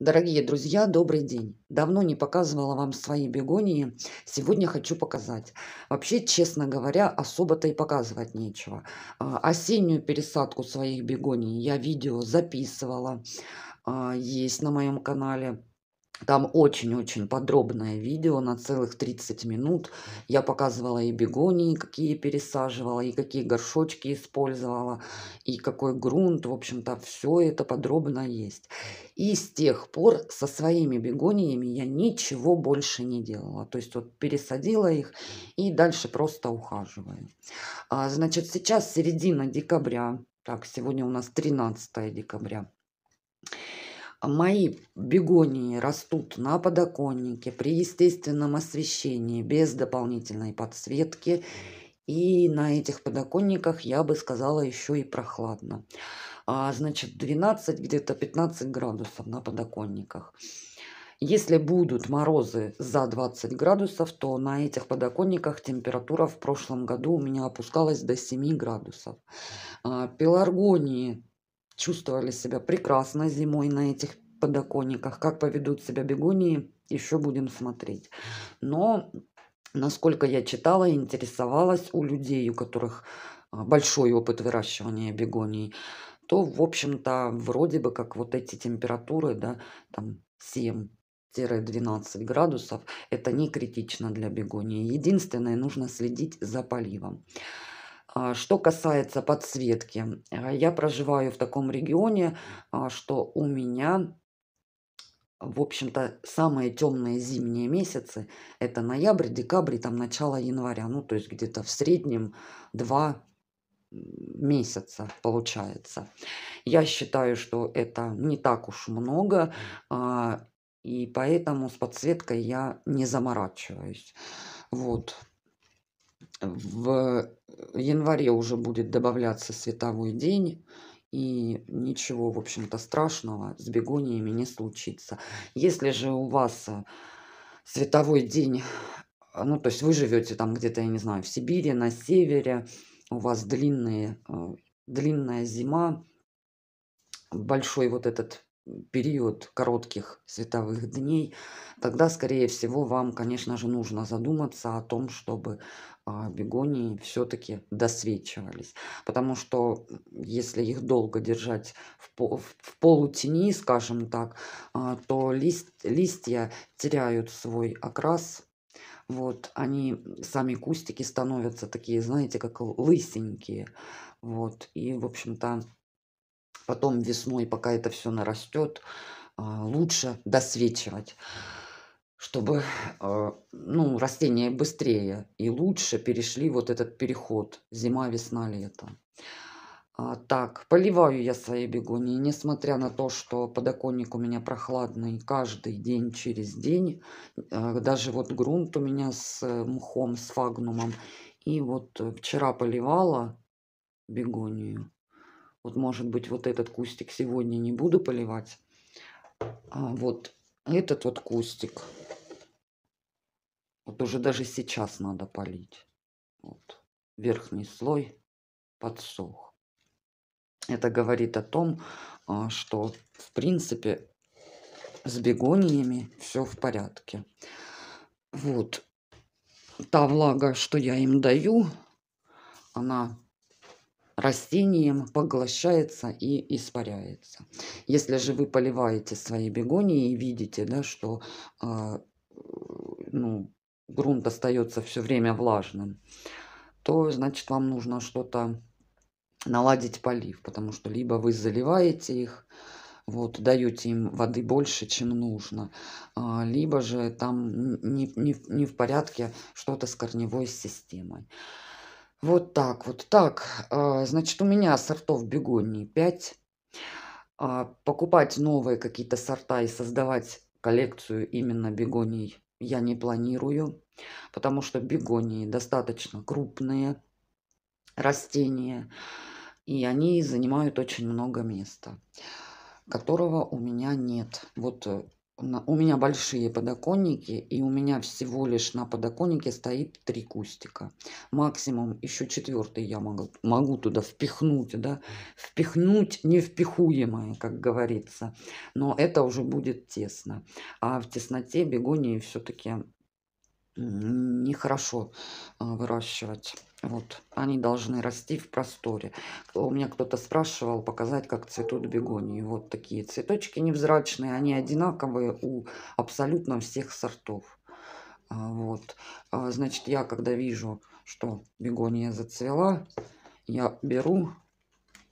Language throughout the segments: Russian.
Дорогие друзья, добрый день! Давно не показывала вам свои бегонии, сегодня хочу показать. Вообще, честно говоря, особо-то и показывать нечего. А, осеннюю пересадку своих бегоний я видео записывала, а, есть на моем канале. Там очень-очень подробное видео на целых 30 минут. Я показывала и бегонии, какие пересаживала, и какие горшочки использовала, и какой грунт. В общем-то, все это подробно есть. И с тех пор со своими бегониями я ничего больше не делала. То есть вот пересадила их и дальше просто ухаживаю. А, значит, сейчас середина декабря. Так, сегодня у нас 13 декабря. Мои бегонии растут на подоконнике при естественном освещении, без дополнительной подсветки. И на этих подоконниках, я бы сказала, еще и прохладно. А, значит, 12, где-то 15 градусов на подоконниках. Если будут морозы за 20 градусов, то на этих подоконниках температура в прошлом году у меня опускалась до 7 градусов. А, пеларгонии чувствовали себя прекрасно зимой на этих подоконниках. Как поведут себя бегонии, еще будем смотреть. Но, насколько я читала, интересовалась у людей, у которых а, большой опыт выращивания бегоний, то, в общем-то, вроде бы как вот эти температуры, да, там 7 12 градусов это не критично для бегонии единственное нужно следить за поливом а, что касается подсветки, а, я проживаю в таком регионе, а, что у меня, в общем-то, самые темные зимние месяцы – это ноябрь, декабрь, там начало января, ну, то есть где-то в среднем два месяца получается. Я считаю, что это не так уж много, и поэтому с подсветкой я не заморачиваюсь. Вот в январе уже будет добавляться световой день. И ничего, в общем-то, страшного с бегониями не случится. Если же у вас э, световой день, э, ну, то есть вы живете там где-то, я не знаю, в Сибири, на севере, у вас длинные, э, длинная зима, большой вот этот период коротких световых дней, тогда, скорее всего, вам, конечно же, нужно задуматься о том, чтобы а, бегонии все-таки досвечивались. Потому что если их долго держать в, полутени, скажем так, а, то лист, листья теряют свой окрас. Вот, они, сами кустики становятся такие, знаете, как лысенькие. Вот, и, в общем-то, потом весной, пока это все нарастет, а, лучше досвечивать, чтобы а, ну, растения быстрее и лучше перешли вот этот переход зима, весна, лето. А, так, поливаю я свои бегонии, несмотря на то, что подоконник у меня прохладный каждый день через день. Даже вот грунт у меня с э, мхом, с фагнумом. И вот э, вчера поливала бегонию. Вот, может быть, вот этот кустик сегодня не буду поливать. А вот этот вот кустик. Вот уже даже сейчас надо полить. Вот. Верхний слой подсох. Это говорит о том, а, что, в принципе, с бегониями все в порядке. Вот. Та влага, что я им даю, она растением поглощается и испаряется. Если же вы поливаете свои бегонии и видите, да, что э, ну, грунт остается все время влажным, то значит вам нужно что-то наладить полив, потому что либо вы заливаете их, вот, даете им воды больше, чем нужно, а, либо же там не, не, не в порядке что-то с корневой системой. Вот так вот. Так, а, значит, у меня сортов бегонии 5. А, покупать новые какие-то сорта и создавать коллекцию именно бегоний я не планирую, потому что бегонии достаточно крупные растения, и они занимают очень много места, которого у меня нет. Вот э, у меня большие подоконники, и у меня всего лишь на подоконнике стоит три кустика. Максимум еще четвертый я могу, могу туда впихнуть, да, впихнуть невпихуемое, как говорится. Но это уже будет тесно. А в тесноте бегонии все-таки нехорошо а, выращивать. Вот, они должны расти в просторе. У меня кто-то спрашивал показать, как цветут бегонии. Вот такие цветочки невзрачные, они одинаковые у абсолютно всех сортов. А, вот, а, значит, я когда вижу, что бегония зацвела, я беру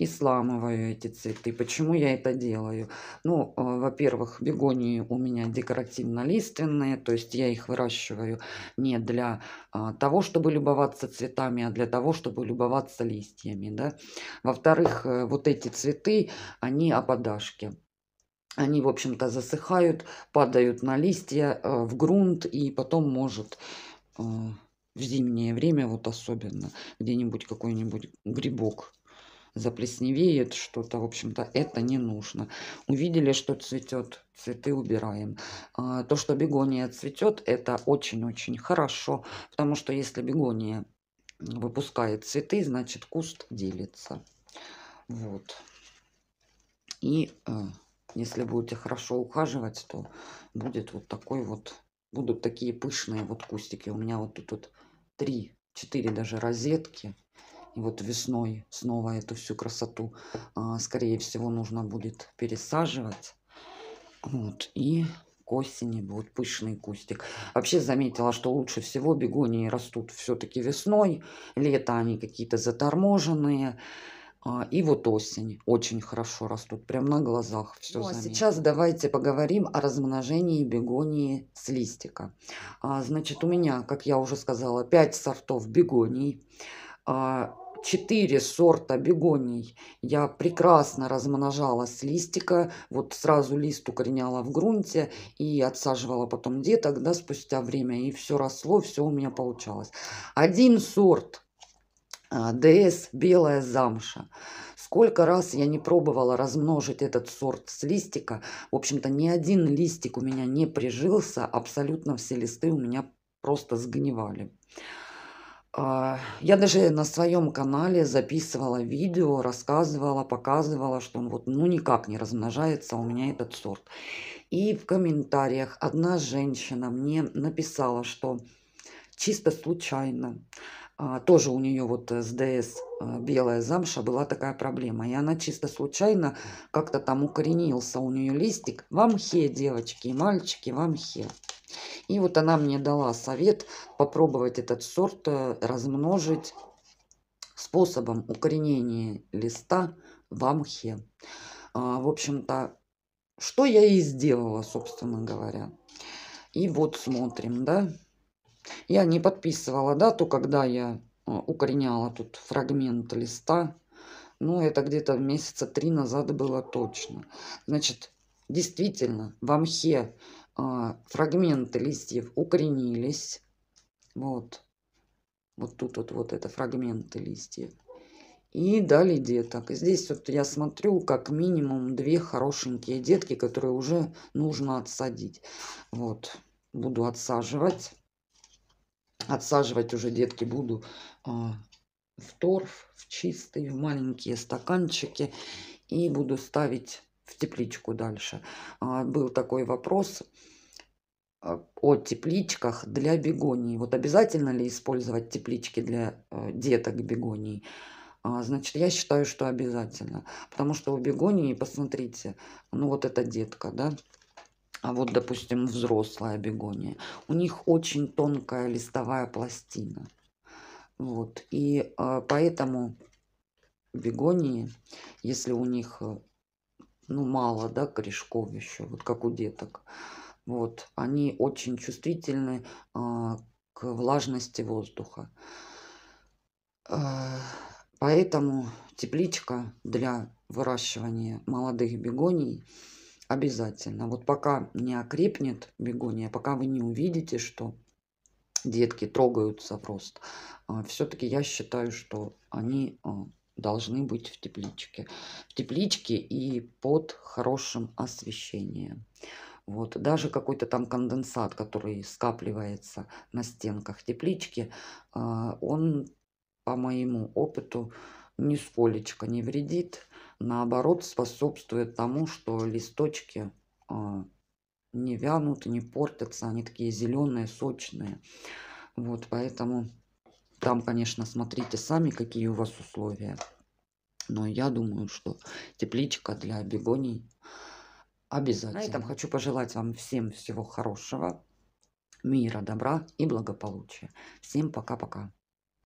исламовые эти цветы. Почему я это делаю? Ну, э, во-первых, бегонии у меня декоративно-лиственные, то есть я их выращиваю не для э, того, чтобы любоваться цветами, а для того, чтобы любоваться листьями, да. Во-вторых, э, вот эти цветы, они опадашки. Они, в общем-то, засыхают, падают на листья, в грунт, и потом может в зимнее время, вот особенно, где-нибудь какой-нибудь грибок заплесневеет что-то. В общем-то, это не нужно. Увидели, что цветет, цветы убираем. А, то, что бегония цветет, это очень-очень хорошо, потому что если бегония выпускает цветы, значит куст делится. Вот. И э, если будете хорошо ухаживать, то будет вот такой вот, будут такие пышные вот кустики. У меня вот тут вот три, четыре даже розетки. И вот весной снова эту всю красоту, а, скорее всего, нужно будет пересаживать. Вот, и к осени будет пышный кустик. Вообще заметила, что лучше всего бегонии растут все-таки весной. Лето они какие-то заторможенные. А, и вот осень. Очень хорошо растут. Прям на глазах все О, сейчас давайте поговорим о размножении бегонии с листика. А, значит, у меня, как я уже сказала, 5 сортов бегоний. А, четыре сорта бегоний я прекрасно размножала с листика. Вот сразу лист укореняла в грунте и отсаживала потом деток, да, спустя время. И все росло, все у меня получалось. Один сорт а, ДС «Белая замша». Сколько раз я не пробовала размножить этот сорт с листика. В общем-то, ни один листик у меня не прижился. Абсолютно все листы у меня просто сгнивали. А, я даже на своем канале записывала видео, рассказывала, показывала, что он вот ну никак не размножается у меня этот сорт. И в комментариях одна женщина мне написала, что чисто случайно, а, тоже у нее вот с ДС а, белая замша была такая проблема. И она чисто случайно как-то там укоренился у нее листик. Вам хе, девочки и мальчики, вам хе. И вот она мне дала совет попробовать этот сорт э, размножить способом укоренения листа в амхе. А, в общем-то, что я и сделала, собственно говоря. И вот смотрим, да. Я не подписывала дату, когда я э, укореняла тут фрагмент листа. Ну, это где-то месяца три назад было точно. Значит, действительно, в амхе а, фрагменты листьев укоренились. Вот. Вот тут вот, вот это фрагменты листьев. И дали деток. Здесь вот я смотрю, как минимум две хорошенькие детки, которые уже нужно отсадить. Вот. Буду отсаживать. Отсаживать уже детки буду а, в торф, в чистый, в маленькие стаканчики. И буду ставить в тепличку дальше. А, был такой вопрос а, о тепличках для бегоний. Вот обязательно ли использовать теплички для э, деток бегоний? А, значит, я считаю, что обязательно. Потому что у бегонии, посмотрите, ну вот эта детка, да, а вот, допустим, взрослая бегония, у них очень тонкая листовая пластина. Вот, и поэтому бегонии, если у них э, ну, мало, да, корешков еще, вот как у деток. Вот, они очень чувствительны а, к влажности воздуха. А, поэтому тепличка для выращивания молодых бегоний обязательно. Вот пока не окрепнет бегония, пока вы не увидите, что детки трогаются в рост, а, все-таки я считаю, что они а, должны быть в тепличке. В тепличке и под хорошим освещением. Вот. Даже какой-то там конденсат, который скапливается на стенках теплички, а, он, по моему опыту, нисколечко не вредит. Наоборот, способствует тому, что листочки а, не вянут, не портятся. Они такие зеленые, сочные. Вот, поэтому там, конечно, смотрите сами, какие у вас условия. Но я думаю, что тепличка для бегоний ну обязательно. На этом хочу пожелать вам всем всего хорошего, мира, добра и благополучия. Всем пока-пока.